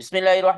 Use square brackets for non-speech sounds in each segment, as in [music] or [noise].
बसमीम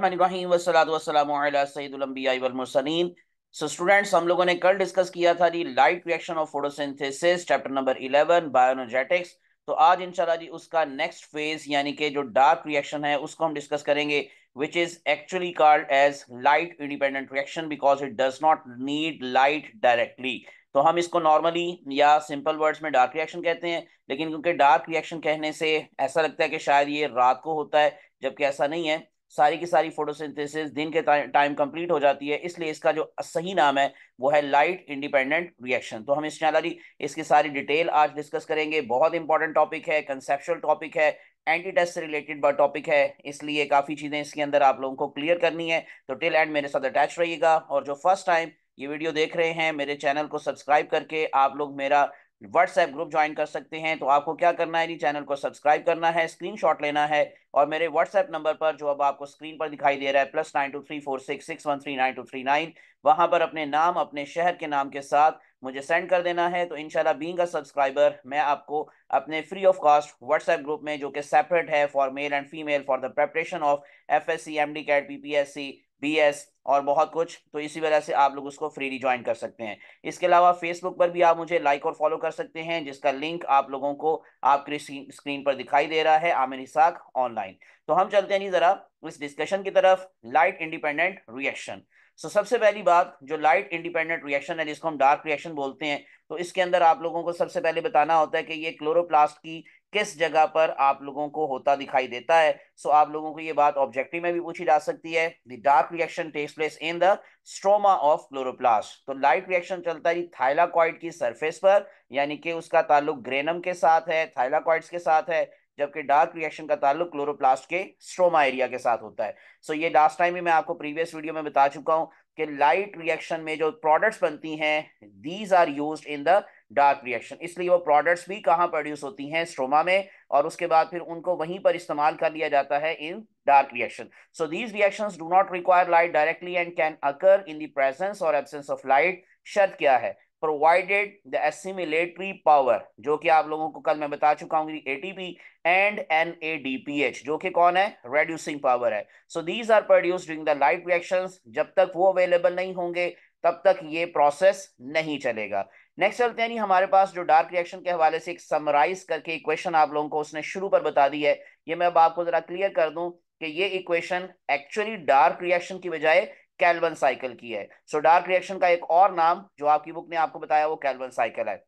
so students हम लोगों ने कल डिस्कस किया था जी light reaction of photosynthesis chapter number 11 bioenergetics तो आज जी उसका नेक्स्ट फेज यानी कि जो डार्क रिएक्शन है उसको हम डिस्कस करेंगे which is actually called as light independent reaction because it does not need light directly तो हम इसको नॉर्मली या सिंपल वर्ड्स में डार्क रिएक्शन कहते हैं लेकिन क्योंकि डार्क रिएक्शन कहने से ऐसा लगता है कि शायद ये रात को होता है जबकि ऐसा नहीं है सारी की सारी फोटोसिंथेसिस दिन के टाइम कंप्लीट हो जाती है इसलिए इसका जो सही नाम है वो है लाइट इंडिपेंडेंट रिएक्शन तो हम इस चैनल इसकी सारी डिटेल आज डिस्कस करेंगे बहुत इंपॉर्टेंट टॉपिक है कंसेप्शुअल टॉपिक है एंटी टेस्ट से रिलेटेड टॉपिक है इसलिए काफ़ी चीज़ें इसके अंदर आप लोगों को क्लियर करनी है तो टिल एंड मेरे साथ अटैच रहिएगा और जो फर्स्ट टाइम ये वीडियो देख रहे हैं मेरे चैनल को सब्सक्राइब करके आप लोग मेरा व्हाट्सएप ग्रुप ज्वाइन कर सकते हैं तो आपको क्या करना है चैनल को सब्सक्राइब करना है स्क्रीनशॉट लेना है और मेरे व्हाट्सएप नंबर पर जो अब आपको स्क्रीन पर दिखाई दे रहा है plus nine two three four six six one three nine two three nine वहां पर अपने नाम अपने शहर के नाम के साथ मुझे सेंड कर देना है तो इनशाला बींग सब्सक्राइबर मैं आपको अपने free of cost WhatsApp group में जो कि सेपरेट है for male and female for the preparation of F S C M D CAT P P S C BS और बहुत कुछ तो इसी वजह से आप लोग उसको फ्रीली ज्वाइन कर सकते हैं इसके अलावा फेसबुक पर भी आप मुझे लाइक और फॉलो कर सकते हैं जिसका लिंक आप लोगों को आपके स्क्रीन पर दिखाई दे रहा है आमिर इसाक ऑनलाइन तो हम चलते हैं जी जरा इस डिस्कशन की तरफ लाइट इंडिपेंडेंट रिएक्शन सो सबसे पहली बात जो लाइट इंडिपेंडेंट रिएक्शन है जिसको हम डार्क रिएक्शन बोलते हैं तो इसके अंदर आप लोगों को सबसे पहले बताना होता है कि ये क्लोरोप्लास्ट की किस जगह पर आप लोगों को होता दिखाई देता है सो so, आप लोगों को ये बात ऑब्जेक्टिव में भी पूछी जा सकती है the dark reaction takes place in the stroma of chloroplast तो लाइट रिएक्शन चलता है थाइलाकॉइड की सरफेस पर यानी कि उसका ताल्लुक ग्रेनम के साथ है थाइलाकॉइड्स के साथ है जबकि डार्क रिएक्शन का ताल्लुक क्लोरोप्लास्ट के स्ट्रोमा एरिया के साथ होता है सो so, ये लास्ट टाइम भी मैं आपको प्रीवियस वीडियो में बता चुका हूँ कि लाइट रिएक्शन में जो प्रोडक्ट्स बनती हैं these are use in the dark reaction इसलिए वो प्रोडक्ट्स भी कहाँ प्रोड्यूस होती हैं स्ट्रोमा में और उसके बाद फिर उनको वहीं पर इस्तेमाल कर लिया जाता है in dark reaction so these reaction do not require light directly and can occur in the presence और एबसेंस ऑफ लाइट शर्त क्या है प्रोवाइडेड द एसिमिलेटरी पावर जो कि आप लोगों को कल मैं बता चुका हूँ A P and N A D P H जो कि कौन है रेड्यूसिंग पावर है so these are produce during the light reaction जब तक वो अवेलेबल नहीं होंगे तब तक ये प्रोसेस नहीं चलेगा नेक्स्ट चलते हैं हमारे पास जो डार्क रिएक्शन के हवाले से एक समराइज करके इक्वेशन आप लोगों को उसने शुरू पर बता दी है ये मैं अब आपको जरा क्लियर कर दूं कि ये इक्वेशन एक्चुअली डार्क रिएक्शन की बजाय कैलवन साइकिल की है सो डार्क रिएक्शन का एक और नाम जो आपकी बुक ने आपको बताया वो कैलवन साइकिल है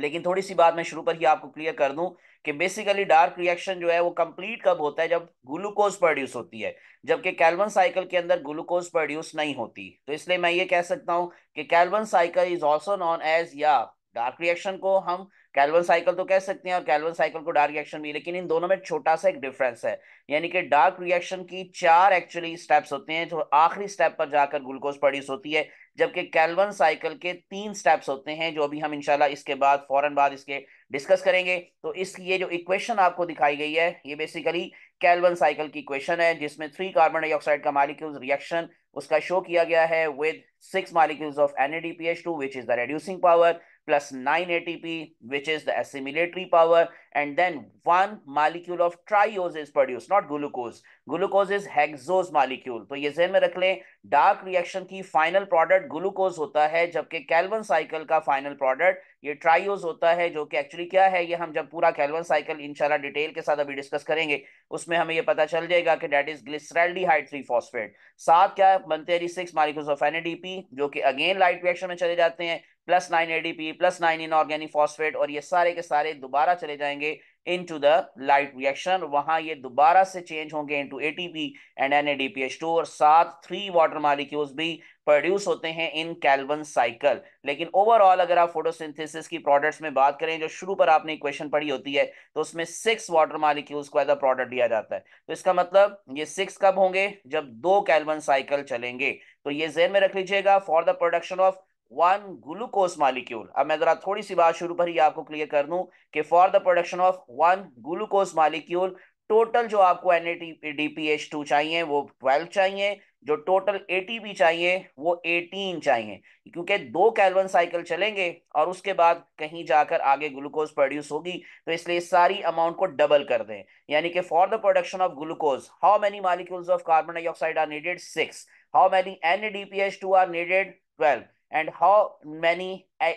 लेकिन थोड़ी सी बात मैं शुरू पर ही आपको क्लियर कर दूं कि बेसिकली डार्क रिएक्शन जो है वो कंप्लीट कब होता है जब ग्लूकोज प्रोड्यूस होती है जबकि कैल्वन साइकिल के अंदर ग्लूकोज प्रोड्यूस नहीं होती तो इसलिए मैं ये कह सकता हूँ कि Calvin cycle is also known as या डार्क रिएक्शन को हम कैल्वन साइकिल तो कह सकते हैं और कैल्वन साइकिल को डार्क रिएक्शन भी लेकिन इन दोनों में छोटा सा एक डिफरेंस है यानी कि डार्क रिएक्शन की चार एक्चुअली स्टेप्स होते हैं जो तो आखिरी स्टेप पर जाकर ग्लूकोज प्रोड्यूस होती है जबकि कैलवन साइकिल के तीन स्टेप्स होते हैं जो अभी हम इंशाल्लाह इसके बाद फौरन बाद इसके डिस्कस करेंगे तो इसकी ये जो इक्वेशन आपको दिखाई गई है ये बेसिकली कैलवन साइकिल की इक्वेशन है जिसमें थ्री कार्बन डाइऑक्साइड का मालिक्यूल रिएक्शन उसका शो किया गया है with six molecules of N A D P H two which is the reducing power plus 9 ATP, which is the assimilatory power. And then one molecule of triose is produced, not glucose. Glucose is hexose molecule. तो ये जहन में रख लें dark reaction की final product glucose होता है जबकि कैल्वन साइकिल का फाइनल प्रोडक्ट ये ट्राइयोज होता है जो कि एक्चुअली क्या है ये हम जब पूरा कैल्वन साइकिल इंशाल्लाह डिटेल के साथ अभी डिस्कस करेंगे उसमें हमें ये पता चल जाएगा कि that is glyceraldehyde three phosphate साथ क्या बनते हैं जी सिक्स मालिक्यूल्स ऑफ एनएडीपी जो कि अगेन लाइट रिएक्शन में चले जाते हैं plus nine ADP plus nine organic phosphate और ये सारे के सारे दोबारा चले जाएंगे into the light reaction वहां ये दोबारा से चेंज होंगे इनटू एटीपी एंड एनएडीपीएच2 और सात थ्री वाटर मालिक्यूल्स भी प्रोड्यूस होते हैं इन कैल्वन साइकिल लेकिन ओवरऑल अगर आप फोटोसिंथेसिस की प्रोडक्ट्स में बात करें जो शुरू पर आपने इक्वेशन पढ़ी होती है तो उसमें सिक्स वाटर मालिक्यूल्स को एज अ प्रोडक्ट दिया जाता है तो इसका मतलब ये सिक्स कब होंगे जब दो कैल्वन साइकिल चलेंगे तो ये जेन में रख लीजिएगा for the production of one glucose molecule अब मैं जरा थोड़ी सी बात शुरू पर ही आपको क्लियर कर दूं कि for the production of one glucose molecule total जो आपको एन टू चाहिए वो ट्वेल्व चाहिए जो टोटल एटीपी चाहिए वो एटीन चाहिए क्योंकि दो कैलवन साइकिल चलेंगे और उसके बाद कहीं जाकर आगे ग्लूकोज प्रोड्यूस होगी तो इसलिए सारी अमाउंट को डबल कर दें यानी कि for the production of glucose how many molecules of carbon dioxide are needed six how many N are needed twelve and how many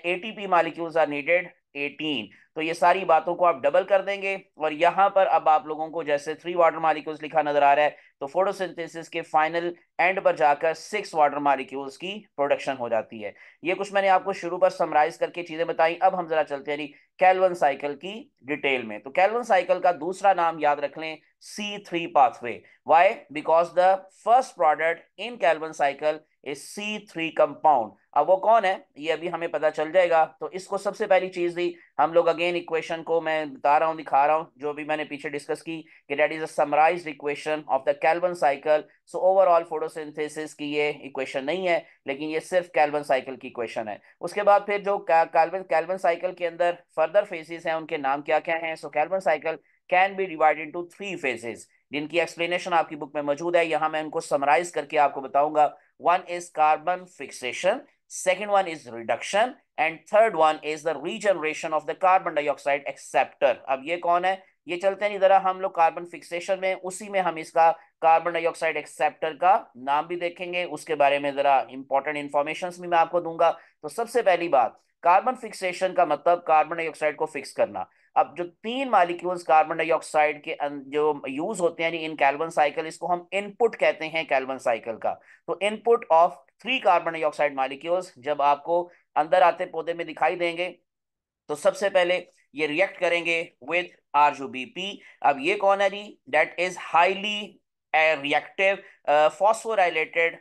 P molecules are needed 18 तो ये सारी बातों को आप डबल कर देंगे और यहाँ पर अब आप लोगों को जैसे थ्री वाटर मालिक्यूल्स लिखा नजर आ रहा है तो फोटोसिंथेसिस के फाइनल एंड पर जाकर सिक्स वाटर मालिक्यूल्स की प्रोडक्शन हो जाती है ये कुछ मैंने आपको शुरू पर समराइज करके चीजें बताई अब हम जरा चलते हैं कैलवन साइकिल की डिटेल में तो कैलवन साइकिल का दूसरा नाम याद रख लें C three pathway why because the first product in Calvin cycle C three compound अब वो कौन है ये अभी हमें पता चल जाएगा तो इसको सबसे पहली चीज दी हम लोग अगेन इक्वेशन को मैं बता रहा हूँ दिखा रहा हूँ जो भी मैंने पीछे डिस्कस की कि डेट इज अमराइज summarize equation of the Calvin cycle so overall photosynthesis की ये इक्वेशन नहीं है लेकिन ये सिर्फ कैल्वन साइकिल की इक्वेशन है उसके बाद फिर जो कैल्बन कैल्बन साइकिल के अंदर फर्दर फेजेस हैं उनके नाम क्या क्या हैं so Calvin cycle can be into three phases जिनकी एक्सप्लेनेशन आपकी बुक में मौजूद है यहाँ मैं उनको समराइज करके आपको बताऊंगा One is carbon fixation, second one is reduction, and third one is the regeneration of the carbon dioxide acceptor. अब ये कौन है ये चलते नहीं जरा हम लोग कार्बन फिक्सेशन में उसी में हम इसका कार्बन डाइऑक्साइड एक्सेप्टर का नाम भी देखेंगे उसके बारे में जरा इंपॉर्टेंट इंफॉर्मेशन भी मैं आपको दूंगा तो सबसे पहली बात कार्बन फिक्सेशन का मतलब कार्बन डाइऑक्साइड को फिक्स करना अब जो तीन मालिक्यूल्स कार्बन डाइऑक्साइड के अं-, जो यूज होते हैं यानी इन कैल्बन साइकिल इसको हम इनपुट कहते हैं कैल्बन साइकिल का तो input of three carbon dioxide molecules जब आपको अंदर आते पौधे में दिखाई देंगे तो सबसे पहले ये रिएक्ट करेंगे विथ आर अब ये कौन है जी that is highly reactive phosphorylated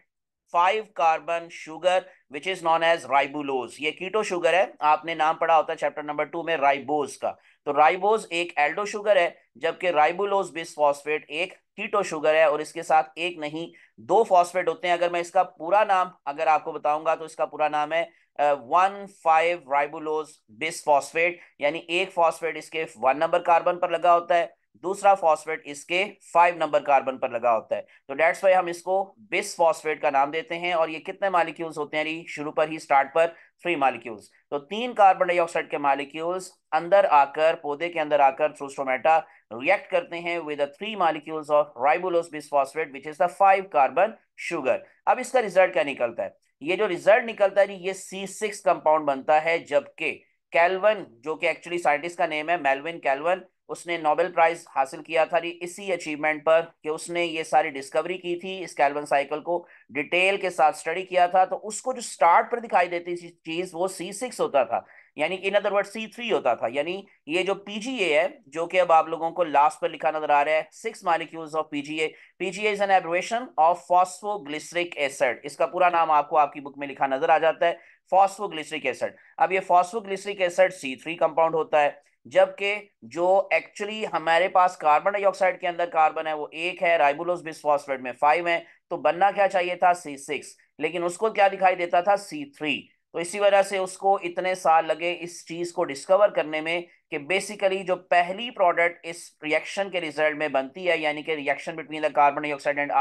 five carbon sugar which is known as ribulose ये कीटो शुगर है आपने नाम पढ़ा होता है चैप्टर नंबर टू में राइबोज का तो राइबोज एक एल्डो शुगर है जबकि राइबुलोज बिस्फॉस्फेट एक कीटो शुगर है और इसके साथ एक नहीं दो फॉस्फेट होते हैं अगर मैं इसका पूरा नाम अगर आपको बताऊंगा तो इसका पूरा नाम है वन फाइव राइबुलोज बिस्फॉस्फेट यानी एक फॉस्फेट इसके वन नंबर कार्बन पर लगा होता है दूसरा फॉस्फेट इसके फाइव नंबर कार्बन पर लगा होता है तो डेट्स वाई हम इसको बिस फॉस्फेट का नाम देते हैं और ये कितने मालिक्यूल्स होते हैं शुरू पर ही स्टार्ट पर थ्री मालिक्यूल्स तो तीन कार्बन डाइऑक्साइड के मालिक्यूल्स अंदर आकर पौधे के अंदर आकर थ्रोस्टोमेटा रिएक्ट करते हैं with the three molecules of ribulose bis phosphate which is the five carbon sugar अब इसका रिजल्ट क्या निकलता है ये जो रिजल्ट निकलता है ये सी सिक्स कंपाउंड बनता है जबकि कैलवन जो कि एक्चुअली साइंटिस्ट का नेम है मेलविन कैलवन उसने नोबेल प्राइज हासिल किया था इसी अचीवमेंट पर कि उसने ये सारी डिस्कवरी की थी इस कैल्वन साइकिल को डिटेल के साथ स्टडी किया था तो उसको जो स्टार्ट पर दिखाई देती थी चीज वो सी सिक्स होता था यानी in other word C three होता था यानी ये जो पीजीए है जो कि अब आप लोगों को लास्ट पर लिखा नजर आ रहा है six molecules of PGA PGA is an abbreviation of phosphoglyceric acid इसका पूरा नाम आपको आपकी बुक में लिखा नजर आ जाता है फॉस्फोग्लिसरिक एसिड अब ये phosphoglyceric acid C three compound होता है जबकि जो एक्चुअली हमारे पास कार्बन डाइऑक्साइड के अंदर कार्बन है वो एक है राइबुलोस बिस्फॉस्फेट में फाइव है तो बनना क्या चाहिए था सी सिक्स लेकिन उसको क्या दिखाई देता था सी थ्री तो इसी वजह से उसको इतने साल लगे इस चीज को डिस्कवर करने में कि बेसिकली जो पहली प्रोडक्ट इस रिएक्शन के रिजल्ट में बनती है यानी कि reaction between the carbon dioxide and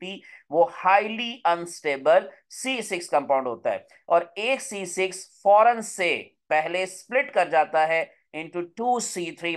P वो highly unstable C six compound होता है और एक सी सिक्स फॉरन से पहले स्प्लिट कर जाता है into two C three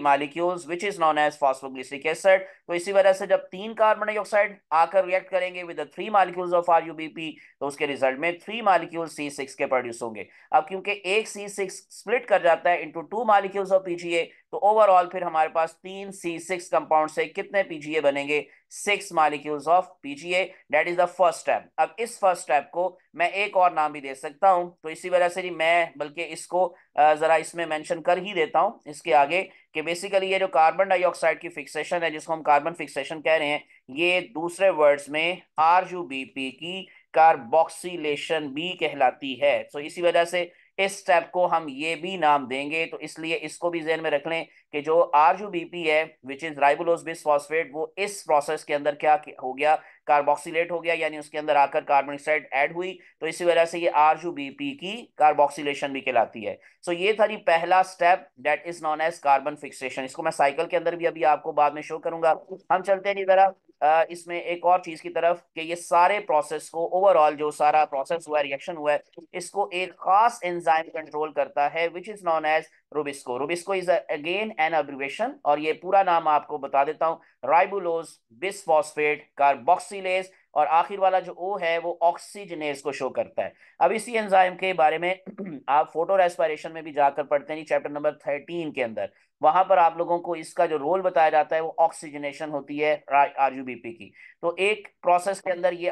which is known as age acid. So, तो इसी वजह से जब तीन कार्बन डाइऑक्साइड आकर रिएक्ट करेंगे with three molecules of R तो उसके रिजल्ट में थ्री मालिक्यूल सी सिक्स के प्रोड्यूस होंगे अब क्योंकि एक सी सिक्स स्प्लिट कर जाता है into two molecules of PGA तो ओवरऑल फिर हमारे पास तीन सी सिक्स कंपाउंड से कितने पीजीए बनेंगे six molecules of PGA that is the first step अब इस फर्स्ट स्टेप को मैं एक और नाम भी दे सकता हूं तो इसी वजह से नहीं मैं बल्कि इसको जरा इसमें मेंशन कर ही देता हूं इसके आगे कि बेसिकली ये जो कार्बन डाइऑक्साइड की फिक्सेशन है जिसको हम कार्बन फिक्सेशन कह रहे हैं ये दूसरे वर्ड्स में आर की कार्बोक्सीलेशन भी कहलाती है तो इसी वजह से इस स्टेप को हम ये भी नाम देंगे तो इसलिए इसको भी जेहन में रख लें कि जो आर यू बी पी है विच इज राइबोलोज बिस फॉस्फेट वो इस प्रोसेस के अंदर क्या हो गया कार्बोक्सीट हो गया यानी उसके अंदर आकर कार्बन डाइऑक्साइड ऐड हुई तो इसी वजह से ये आर यू बी पी की कार्बोक्सीलेशन भी कहलाती है सो so ये था जी पहला step that is known as carbon fixation इसको मैं साइकिल के अंदर भी अभी आपको बाद में शो करूंगा हम चलते हैं जी जरा इसमें एक और चीज़ की तरफ कि ये सारे प्रोसेस को ओवरऑल जो सारा प्रोसेस हुआ रिएक्शन हुआ है इसको एक खास एंजाइम कंट्रोल करता है which is known as RuBisCO RuBisCO is again an abbreviation और ये पूरा नाम आपको बता देता हूँ राइबुलोज बिस्फॉस्फेट कार्बोक्सीलेज और आखिर वाला जो ओ है वो ऑक्सीजनेस को शो करता है अब इसी एंजाइम के बारे में [clears throat] आप फोटो रेस्पायरेशन में भी जाकर पढ़ते हैं चैप्टर नंबर थर्टीन के अंदर वहां पर आप लोगों को इसका जो रोल बताया जाता है वो ऑक्सीजनेशन होती है पी की तो एक प्रोसेस के अंदर ये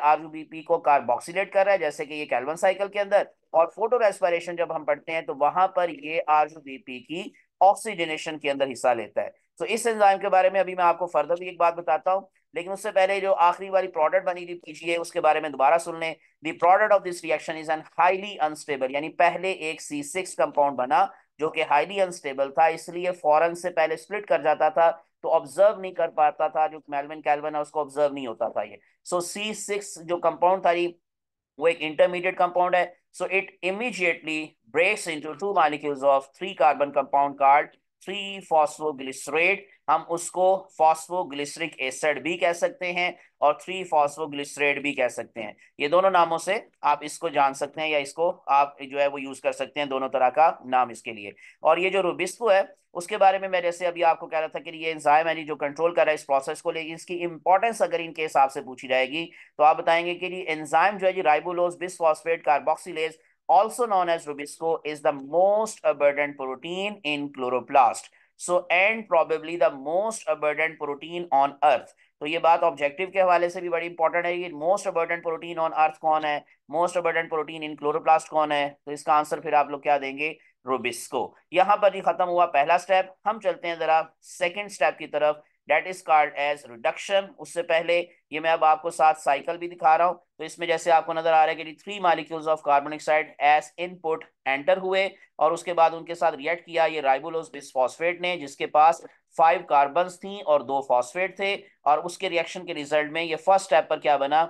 पी को कार्बोक्सीडेट कर रहा है जैसे कि ये कैल्वन साइकिल के अंदर और फोटो रेस्पायरेशन जब हम पढ़ते हैं तो वहां पर ये पी की ऑक्सीजनेशन के अंदर हिस्सा लेता है तो इस एंजाइम के बारे में अभी मैं आपको फर्दर भी एक बात बताता हूँ लेकिन उससे पहले जो आखिरी वाली प्रोडक्ट बनी थी पीजीए उसके बारे में दोबारा सुन लें the product of this reaction is an highly unstable यानी पहले एक सी सिक्स कंपाउंड बना जो कि हाईली अनस्टेबल था इसलिए फॉरन से पहले स्प्लिट कर जाता था तो ऑब्जर्व नहीं कर पाता था जो मेलविन कैलवन है उसको ऑब्जर्व नहीं होता था ये सो सी सिक्स जो कंपाउंड था वो एक इंटरमीडिएट कंपाउंड है so it immediately breaks into two molecules of three carbon compound called three phosphoglycerate हम उसको फॉस्फोग्लिसरिक एसिड भी कह सकते हैं और थ्री फॉस्फोग्लिसरेट भी कह सकते हैं ये दोनों नामों से आप इसको जान सकते हैं या इसको आप जो है वो यूज कर सकते हैं दोनों तरह का नाम इसके लिए और ये जो रुबिस्को है उसके बारे में मैं जैसे अभी आपको कह रहा था कि ये इंजाइम है जो कंट्रोल कर रहा है इस प्रोसेस को लेकिन इसकी इंपॉर्टेंस अगर इनके हिसाब से पूछी जाएगी तो आप बताएंगे कि एंजाइम जो है जी ribulose bisphosphate carboxylase also known as rubisco, is the most abundant protein in chloroplast. So, and probably the most abundant protein on earth. तो ये बात ऑब्जेक्टिव के हवाले से भी बड़ी इंपॉर्टेंट है कि most abundant protein on earth कौन है most abundant protein in chloroplast कौन है तो इसका आंसर फिर आप लोग क्या देंगे रोबिस्को यहां पर ही खत्म हुआ पहला स्टेप हम चलते हैं जरा सेकंड स्टेप की तरफ that is called as reduction उससे पहले ये मैं अब आपको साथ साइकिल भी दिखा रहा हूँ तो इसमें जैसे आपको नजर आ रहा है कि three molecules of carbon oxide as input enter हुए और उसके बाद उनके साथ रिएक्ट किया ये राइबुलोज बिस्फॉस्फेट ने जिसके पास फाइव कार्बन थी और दो फॉस्फेट थे और उसके रिएक्शन के रिजल्ट में ये फर्स्ट स्टेप पर क्या बना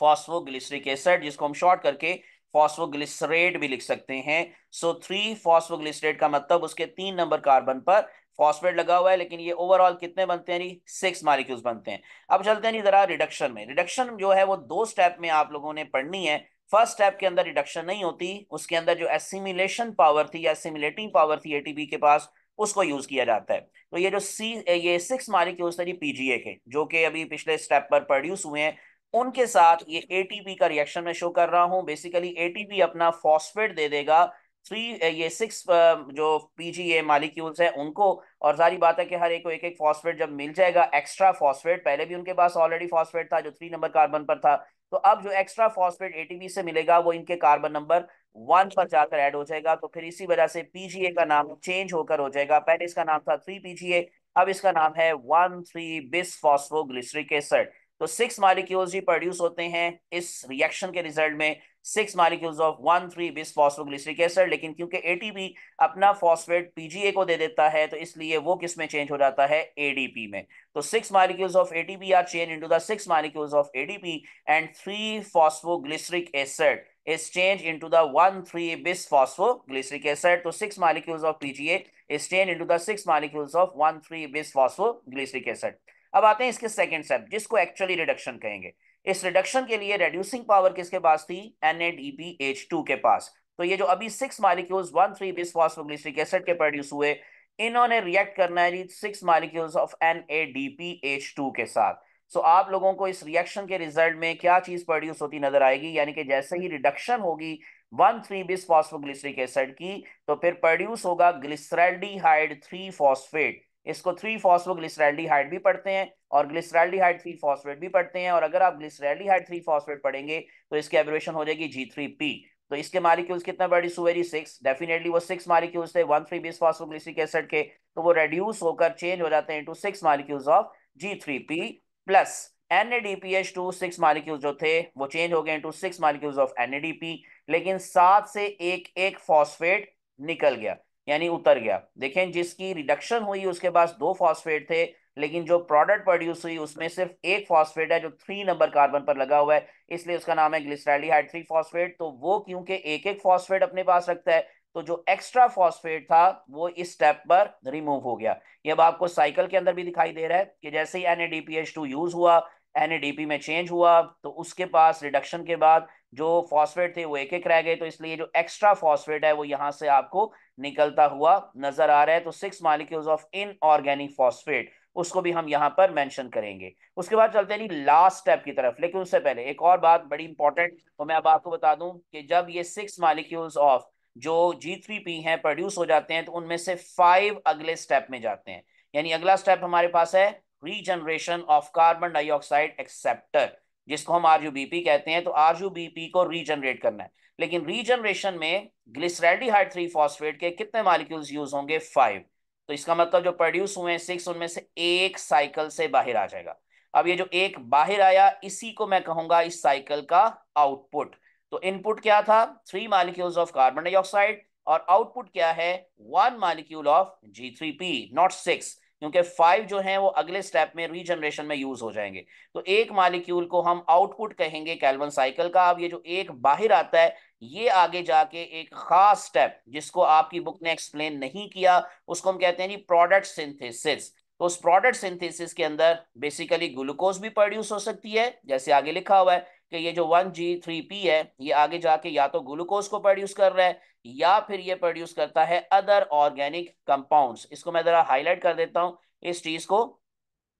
फॉस्फोग्लिसरिक एसिड जिसको हम शॉर्ट करके फॉस्फोग्लिसरेट भी लिख सकते हैं सो थ्री फॉस्फोग्लिसरेट का मतलब उसके तीन नंबर कार्बन पर फॉस्फेट लगा हुआ है लेकिन ये ओवरऑल कितने बनते हैं जी सिक्स मालिक्यूल्स बनते हैं अब चलते हैं जी जरा रिडक्शन में रिडक्शन जो है वो दो स्टेप में आप लोगों ने पढ़नी है फर्स्ट स्टेप के अंदर रिडक्शन नहीं होती उसके अंदर जो एसिमिलेशन पावर थी या एसिमिलेटिंग पावर थी एटीपी के पास उसको यूज किया जाता है तो ये जो सी ये सिक्स मालिक्यूल्स थे जी पीजीए के जो कि अभी पिछले स्टेप पर प्रोड्यूस हुए हैं उनके साथ ये एटीपी का रिएक्शन में शो कर रहा हूं बेसिकली एटीपी अपना फॉस्फेट दे देगा थ्री eh, ये सिक्स um, जो पीजीए मालिक्यूल्स हैं उनको और सारी बात है कि हर एक को एक एक फॉस्फेट जब मिल जाएगा एक्स्ट्रा फॉस्फेट पहले भी उनके पास ऑलरेडी फॉस्फेट था जो थ्री नंबर कार्बन पर था तो अब जो एक्स्ट्रा फॉस्फेट एटीपी से मिलेगा वो इनके कार्बन नंबर वन पर जाकर ऐड हो जाएगा तो फिर इसी वजह से पीजीए का नाम चेंज होकर हो जाएगा पहले इसका नाम था थ्री पीजीए अब इसका नाम है one three bis phosphoglyceric acid तो सिक्स मालिक्यूल्स भी प्रोड्यूस होते हैं इस रिएक्शन के रिजल्ट में six molecules of one three bis phosphoglyceric acid लेकिन क्योंकि एटीपी अपना फॉस्फेट पीजीए को दे देता है तो इसलिए वो किस में चेंज हो जाता है एडीपी में तो six molecules of ATP are change into the six molecules of ADP and three phosphoglyceric acid one three bis phosphoglyceric acid तो six molecules of PGA is change into the six molecules of one three bis phosphoglyceric acid अब आते हैं इसके second step जिसको actually reduction कहेंगे इस reduction के लिए रेड्यूसिंग पावर किसके पास थी N A D P H two के पास तो ये जो अभी six molecules one three bis phosphoglyceric acid के प्रोड्यूस हुए इन्होंने रिएक्ट करना है six molecules of N A D P H two के साथ सो so, आप लोगों को इस रिएक्शन के रिजल्ट में क्या चीज प्रोड्यूस होती नजर आएगी यानी कि जैसे ही रिडक्शन होगी one three bis phosphoglyceric acid की तो फिर प्रोड्यूस होगा ग्लिसरल्डिहाइड थ्री फॉस्फेट इसको थ्री फॉस्फो फॉस्फोग्लिसराइल्डिहाइड भी पढ़ते हैं और ग्लिसराइल्डिहाइड थ्री फॉस्फेट भी पढ़ते हैं और अगर आप ग्लिसराइल्डिहाइड थ्री फॉस्फेट पढ़ेंगे तो इसकी एब्रेशन हो जाएगी जी थ्री पी तो इसके मालिक्यूल्स कितना बड़ी सुवेरी सिक्स डेफिनेटली वो सिक्स मालिक्यूल्स थे one three bis phospho glyceric acid के तो वो रेड्यूस होकर चेंज हो जाते हैं into six molecules of G three P plus N A D P H two six molecule जो थे वो चेंज हो गए into six molecules of N A D P लेकिन सात से एक एक फॉस्फेट निकल गया यानी उतर गया देखें जिसकी रिडक्शन हुई उसके पास दो फॉस्फेट थे लेकिन जो प्रोडक्ट प्रोड्यूस हुई उसमें सिर्फ एक फॉस्फेट है जो थ्री नंबर कार्बन पर लगा हुआ है इसलिए उसका नाम है ग्लिसराइल्डिहाइड थ्री फॉस्फेट तो वो क्योंकि एक एक फॉस्फेट अपने पास रखता है तो जो एक्स्ट्रा फॉस्फेट था वो इस स्टेप पर रिमूव हो गया ये अब आपको साइकिल के अंदर भी दिखाई दे रहा है कि जैसे ही एन यूज हुआ एन में चेंज हुआ तो उसके पास रिडक्शन के बाद जो फॉस्फेट थे वो एक एक रह गए तो इसलिए जो एक्स्ट्रा फॉस्फेट है वो यहाँ से आपको निकलता हुआ नजर आ रहा है तो six molecules of inorganic phosphate उसको भी हम यहाँ पर मेंशन करेंगे उसके बाद चलते हैं लास्ट स्टेप की तरफ लेकिन उससे पहले एक और बात बड़ी इंपॉर्टेंट तो मैं अब आपको बता दूं कि जब ये सिक्स मालिक्यूल्स ऑफ जो जी थ्री पी है प्रोड्यूस हो जाते हैं तो उनमें से फाइव अगले स्टेप में जाते हैं यानी अगला स्टेप हमारे पास है regeneration of carbon dioxide acceptor जिसको हम आर कहते हैं तो आर को रीजनरेट करना है लेकिन रीजनरेशन में ग्लिसराइडिहाइड थ्री फॉस्फेट के कितने मालिक्यूल्स यूज होंगे फाइव तो इसका मतलब जो प्रोड्यूस हुए हैं सिक्स उनमें से एक साइकिल से बाहर आ जाएगा अब ये जो एक बाहर आया इसी को मैं कहूंगा इस साइकिल का आउटपुट तो इनपुट क्या था three molecules of carbon dioxide और आउटपुट क्या है one molecule of G three P not six क्योंकि फाइव जो है वो अगले स्टेप में रीजनरेशन में यूज हो जाएंगे तो एक मालिक्यूल को हम आउटपुट कहेंगे कैलवन साइकिल का अब ये जो एक बाहर आता है ये आगे जाके एक खास स्टेप जिसको आपकी बुक ने एक्सप्लेन नहीं किया उसको हम कहते हैं जी प्रोडक्ट सिंथेसिस तो उस प्रोडक्ट सिंथेसिस के अंदर बेसिकली ग्लूकोज भी प्रोड्यूस हो सकती है जैसे आगे लिखा हुआ है कि ये जो वन जी थ्री पी है ये आगे जाके या तो ग्लूकोज को प्रोड्यूस कर रहा है या फिर ये प्रोड्यूस करता है अदर ऑर्गेनिक कंपाउंड्स इसको मैं ज़रा हाईलाइट कर देता हूं इस चीज़ को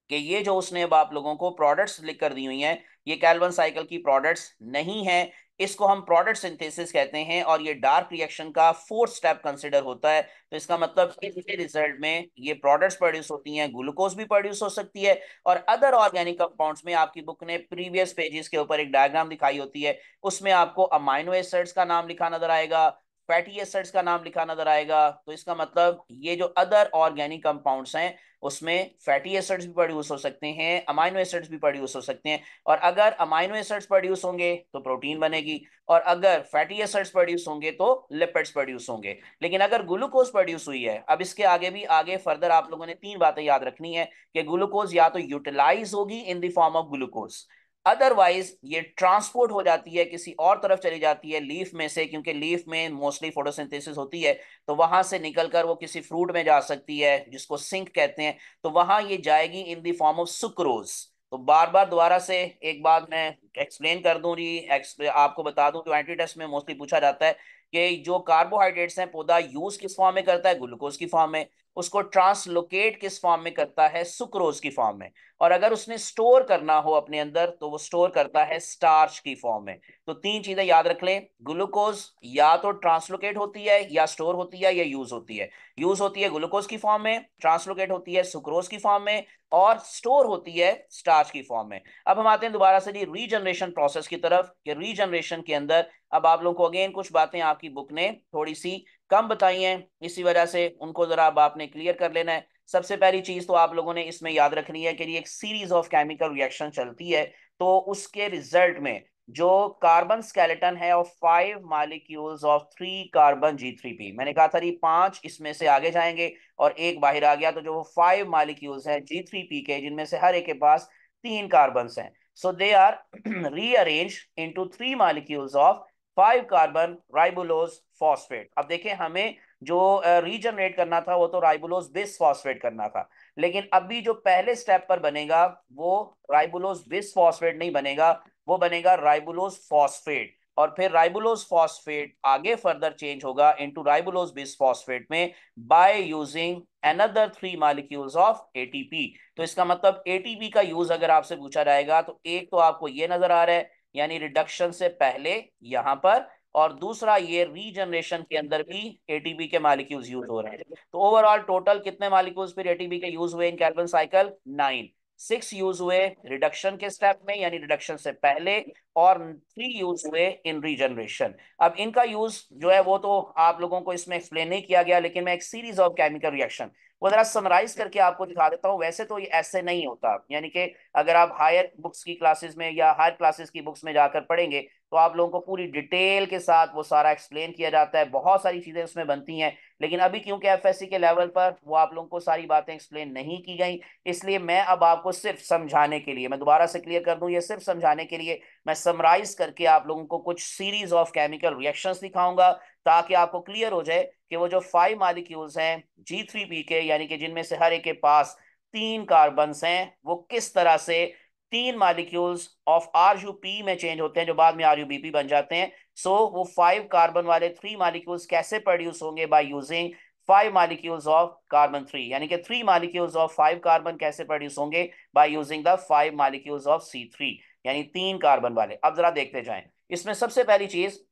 कि ये जो उसने अब आप लोगों को प्रोडक्ट्स लिख कर दी हुई हैं ये कैलवन साइकिल की प्रोडक्ट्स नहीं है इसको हम प्रोडक्ट सिंथेसिस कहते हैं और ये डार्क रिएक्शन का फोर्थ स्टेप कंसिडर होता है तो इसका मतलब इसके रिजल्ट में ये प्रोडक्ट्स प्रोड्यूस होती हैं ग्लूकोज भी प्रोड्यूस हो सकती है और अदर ऑर्गेनिक कंपाउंड्स में आपकी बुक ने प्रीवियस पेजेस के ऊपर एक डायग्राम दिखाई होती है उसमें आपको अमाइनो एसिड्स का नाम लिखा नजर आएगा फैटी एसिड्स का नाम लिखा नजर आएगा तो इसका मतलब ये जो अदर ऑर्गेनिक कंपाउंड्स हैं उसमें फैटी एसिड्स भी प्रोड्यूस हो सकते हैं अमाइनो एसिड्स भी प्रोड्यूस हो सकते हैं और अगर अमाइनो एसिड्स प्रोड्यूस होंगे तो प्रोटीन बनेगी और अगर फैटी एसिड्स प्रोड्यूस होंगे तो लिपिड्स प्रोड्यूस होंगे लेकिन अगर ग्लूकोज प्रोड्यूस हुई है अब इसके आगे भी आगे फर्दर आप लोगों ने तीन बातें याद रखनी है कि ग्लूकोज या तो यूटिलाइज होगी in the form of glucose otherwise ये ट्रांसपोर्ट हो जाती है किसी और तरफ चली जाती है लीफ में से क्योंकि लीफ में मोस्टली फोटोसिंथेसिस होती है तो वहां से निकलकर वो किसी फ्रूट में जा सकती है जिसको सिंक कहते हैं तो वहां ये जाएगी in the form of sucrose तो बार बार दोबारा से एक बात मैं एक्सप्लेन कर दूं जी आपको बता दूं एंटी टेस्ट में मोस्टली पूछा जाता है कि जो कार्बोहाइड्रेट्स हैं पौधा यूज किस फॉर्म में करता है ग्लूकोज की फॉर्म में उसको ट्रांसलोकेट किस फॉर्म में करता है सुक्रोज की फॉर्म में और अगर उसने स्टोर करना हो अपने अंदर तो वो स्टोर करता है स्टार्च की फॉर्म में तो तीन चीजें याद रख लें ग्लूकोज या तो ट्रांसलोकेट होती है या स्टोर होती है या यूज होती है यूज होती है ग्लूकोज की फॉर्म में ट्रांसलोकेट होती है सुक्रोज की फॉर्म में और स्टोर होती है स्टार्च की फॉर्म में अब हम आते हैं दोबारा से जी रीजनरेशन प्रोसेस की तरफ रीजनरेशन के अंदर अब आप लोगों को अगेन कुछ बातें आपकी बुक ने थोड़ी सी कम बताई हैं इसी वजह से उनको ज़रा अब आपने क्लियर कर लेना है सबसे पहली चीज़ तो आप लोगों ने इसमें याद रखनी है कि ये एक सीरीज ऑफ केमिकल रिएक्शन चलती है तो उसके रिजल्ट में जो कार्बन स्केलेटन है of five molecules of three carbon G three P मैंने कहा था पांच इसमें से आगे जाएंगे और एक बाहर आ गया तो जो वो फाइव मालिक्यूल्स हैं जी थ्री पी के जिनमें से हर एक के पास तीन कार्बन हैं so they are rearrange into three molecules of five carbon ribulose phosphate अब देखें हमें जो रीजनरेट करना था वो तो राइबुलोज बिस फॉस्फेट करना था लेकिन अभी जो पहले स्टेप पर बनेगा वो राइबुलोज बिस फॉस्फेट नहीं बनेगा वो बनेगा राइबुलोज फॉस्फेट और फिर राइबुलोज फॉस्फेट आगे फर्दर चेंज होगा इनटू राइबुलोज बिस फॉस्फेट में by using another three molecules of ATP तो इसका मतलब एटीपी का यूज अगर आपसे पूछा जाएगा तो एक तो आपको ये नजर आ रहा है यानी रिडक्शन से पहले यहां पर और दूसरा ये रीजनरेशन के अंदर भी एटीपी के मालिक्यूल्स यूज हो रहे हैं तो ओवरऑल टोटल कितने मालिक्यूल्स फिर एटीपी के यूज हुए in Calvin cycle nine six use हुए रिडक्शन के स्टेप में यानी रिडक्शन से पहले और थ्री यूज हुए इन रीजनरेशन अब इनका यूज जो है वो तो आप लोगों को इसमें एक्सप्लेन नहीं किया गया लेकिन मैं एक सीरीज ऑफ केमिकल रिएक्शन वो जरा समराइज करके आपको दिखा देता हूँ वैसे तो ये ऐसे नहीं होता यानी कि अगर आप हायर बुक्स की क्लासेस में या हायर क्लासेस की बुक्स में जाकर पढ़ेंगे तो आप लोगों को पूरी डिटेल के साथ वो सारा एक्सप्लेन किया जाता है बहुत सारी चीज़ें उसमें बनती हैं लेकिन अभी क्योंकि एफ के लेवल पर वो आप लोगों को सारी बातें एक्सप्लेन नहीं की गई इसलिए मैं अब आपको सिर्फ समझाने के लिए मैं दोबारा से क्लियर कर दूँ ये सिर्फ समझाने के लिए मैं समराइज करके आप लोगों को कुछ सीरीज ऑफ केमिकल रिएक्शंस दिखाऊंगा ताकि आपको क्लियर हो जाए कि वो जो फाइव मालिक्यूल्स हैं जी के यानी कि जिनमें से हर एक के पास तीन कार्बन हैं वो किस तरह से तीन molecules of R U P में चेंज होते हैं जो बाद में आर यू बी पी बन जाते हैं सो so, वो फाइव कार्बन वाले थ्री मालिक्यूल्स कैसे प्रोड्यूस होंगे by using five molecules of carbon three यानी कि three molecules of five carbon कैसे प्रोड्यूस होंगे by using the five molecules of C three यानी तीन कार्बन वाले अब जरा देखते जाए इसमें सबसे पहली चीज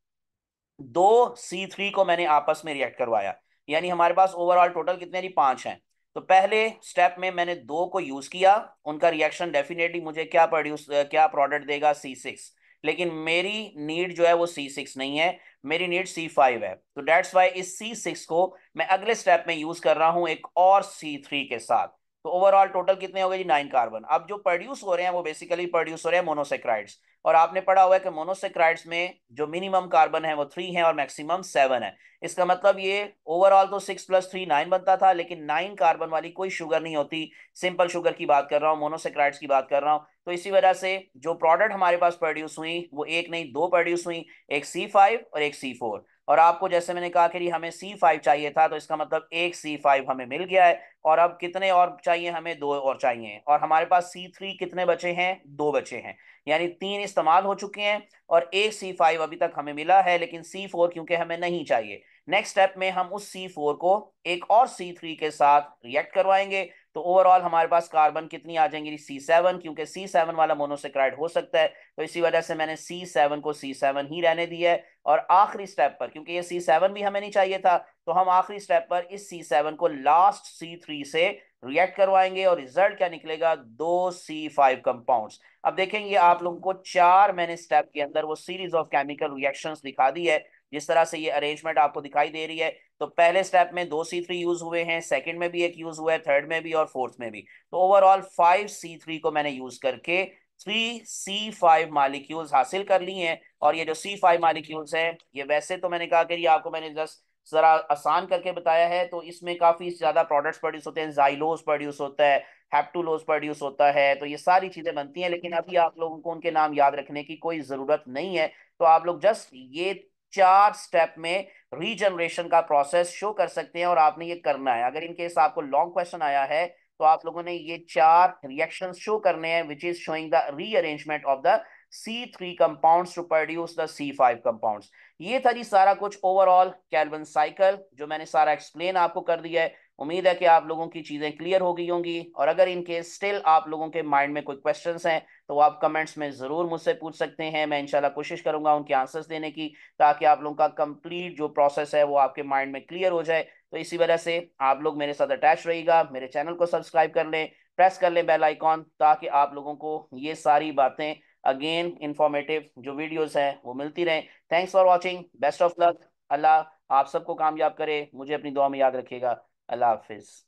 दो सी थ्री को मैंने आपस में रिएक्ट करवाया यानी हमारे पास ओवरऑल टोटल कितने पांच हैं तो पहले स्टेप में मैंने दो को यूज किया उनका रिएक्शन डेफिनेटली मुझे क्या प्रोड्यूस क्या प्रोडक्ट देगा सी सिक्स लेकिन मेरी नीड जो है वो सी सिक्स नहीं है मेरी नीड सी फाइव है तो डेट्स वाई इस सी सिक्स को मैं अगले स्टेप में यूज कर रहा हूं एक और सी थ्री के साथ तो ओवरऑल टोटल कितने हो गए जी नाइन कार्बन अब जो प्रोड्यूस हो रहे हैं वो बेसिकली प्रोड्यूस हो रहे हैं मोनोसेक्राइड्स और आपने पढ़ा हुआ है कि मोनोसेक्राइड्स में जो मिनिमम कार्बन है वो थ्री है और मैक्सिमम सेवन है इसका मतलब ये ओवरऑल तो सिक्स प्लस थ्री नाइन बनता था लेकिन नाइन कार्बन वाली कोई शुगर नहीं होती सिंपल शुगर की बात कर रहा हूँ मोनोसेक्राइड्स की बात कर रहा हूँ तो इसी वजह से जो प्रोडक्ट हमारे पास प्रोड्यूस हुई वो एक नहीं दो प्रोड्यूस हुई एक सी फाइव और एक सी फोर और आपको जैसे मैंने कहा कि हमें सी फाइव चाहिए था तो इसका मतलब एक सी फाइव हमें मिल गया है और अब कितने और चाहिए हमें दो और चाहिए और हमारे पास सी थ्री कितने बचे हैं दो बचे हैं यानी तीन इस्तेमाल हो चुके हैं और एक सी फाइव अभी तक हमें मिला है लेकिन सी फोर क्योंकि हमें नहीं चाहिए नेक्स्ट स्टेप में हम उस सी फोर को एक और सी थ्री के साथ रिएक्ट करवाएंगे तो ओवरऑल हमारे पास कार्बन कितनी आ जाएंगी सी सेवन क्योंकि सी सेवन वाला मोनोसेक्राइड हो सकता है तो इसी वजह से मैंने सी सेवन को सी सेवन ही रहने दिया है और आखिरी स्टेप पर क्योंकि ये सी सेवन भी हमें नहीं चाहिए था तो हम आखिरी स्टेप पर इस सी सेवन को लास्ट सी थ्री से रिएक्ट करवाएंगे और रिजल्ट क्या निकलेगा दो सी फाइव कंपाउंड अब देखेंगे आप लोगों को चार मैंने स्टेप के अंदर वो सीरीज ऑफ केमिकल रिएक्शन दिखा दी है जिस तरह से ये अरेंजमेंट आपको दिखाई दे रही है तो पहले स्टेप में दो सी थ्री यूज हुए हैं सेकंड में भी एक यूज हुआ है थर्ड में भी और फोर्थ में भी तो ओवरऑल फाइव सी थ्री को मैंने यूज करके थ्री सी फाइव मालिक्यूल्स हासिल कर ली हैं और ये जो सी फाइव मालिक्यूल्स हैं ये वैसे तो मैंने कहा कि ये आपको मैंने जस्ट ज़रा आसान करके बताया है तो इसमें काफ़ी ज़्यादा प्रोडक्ट्स प्रोड्यूस होते हैं जाइलोज प्रोड्यूस होता है हैप्टूलोज प्रोड्यूस होता है तो ये सारी चीज़ें बनती हैं लेकिन अभी आप लोगों को उनके नाम याद रखने की कोई ज़रूरत नहीं है तो आप लोग जस्ट ये चार स्टेप में रीजनरेशन का प्रोसेस शो कर सकते हैं और आपने ये करना है अगर इनकेस आपको लॉन्ग क्वेश्चन आया है तो आप लोगों ने ये चार रिएक्शन शो करने हैं which is showing the rearrangement of the C three compound to produce the C five compound ये था जी सारा कुछ ओवरऑल कैलवन साइकिल जो मैंने सारा एक्सप्लेन आपको कर दिया है उम्मीद है कि आप लोगों की चीज़ें क्लियर हो गई होंगी और अगर इनके स्टिल आप लोगों के माइंड में कोई क्वेश्चंस हैं तो आप कमेंट्स में ज़रूर मुझसे पूछ सकते हैं मैं इंशाल्लाह कोशिश करूंगा उनके आंसर्स देने की ताकि आप लोगों का कंप्लीट जो प्रोसेस है वो आपके माइंड में क्लियर हो जाए तो इसी वजह से आप लोग मेरे साथ अटैच रहेगा मेरे चैनल को सब्सक्राइब कर लें प्रेस कर लें बेल आइकॉन ताकि आप लोगों को ये सारी बातें अगेन इंफॉर्मेटिव जो वीडियोज हैं वो मिलती रहें thanks for watching best of luck अल्लाह आप सबको कामयाब करे मुझे अपनी दुआ में याद रखिएगा love Hafiz.